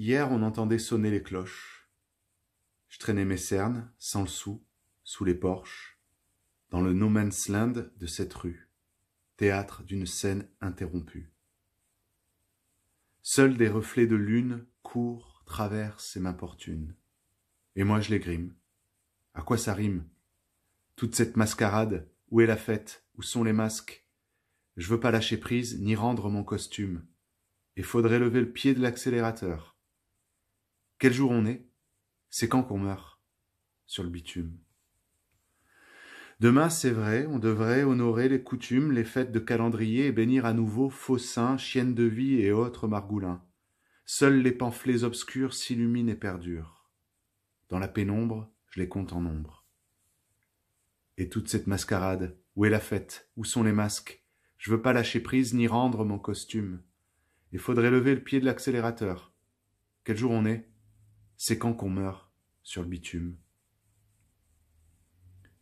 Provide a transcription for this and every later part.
Hier, on entendait sonner les cloches. Je traînais mes cernes, sans le sou, sous les porches, dans le no man's land de cette rue, théâtre d'une scène interrompue. Seuls des reflets de lune courent, traversent et m'importunent. Et moi je les grime. À quoi ça rime Toute cette mascarade, où est la fête Où sont les masques Je veux pas lâcher prise, ni rendre mon costume. Et faudrait lever le pied de l'accélérateur. Quel jour on est C'est quand qu'on meurt Sur le bitume. Demain, c'est vrai, on devrait honorer les coutumes, les fêtes de calendrier et bénir à nouveau faux saints, chiennes de vie et autres margoulins. Seuls les pamphlets obscurs s'illuminent et perdurent. Dans la pénombre, je les compte en nombre. Et toute cette mascarade, où est la fête Où sont les masques Je veux pas lâcher prise ni rendre mon costume. Il faudrait lever le pied de l'accélérateur. Quel jour on est c'est quand qu'on meurt sur le bitume.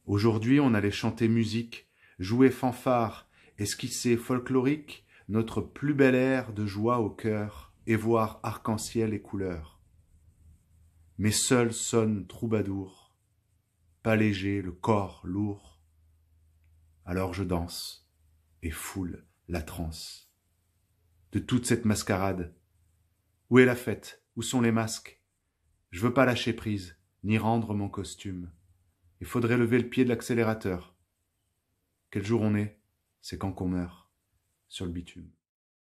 Aujourd'hui, on allait chanter musique, jouer fanfare, esquisser folklorique notre plus bel air de joie au cœur et voir arc-en-ciel et couleurs. Mais seul sonne troubadour, pas léger, le corps lourd. Alors je danse et foule la transe. De toute cette mascarade, où est la fête Où sont les masques je veux pas lâcher prise, ni rendre mon costume. Il faudrait lever le pied de l'accélérateur. Quel jour on est, c'est quand qu'on meurt, sur le bitume.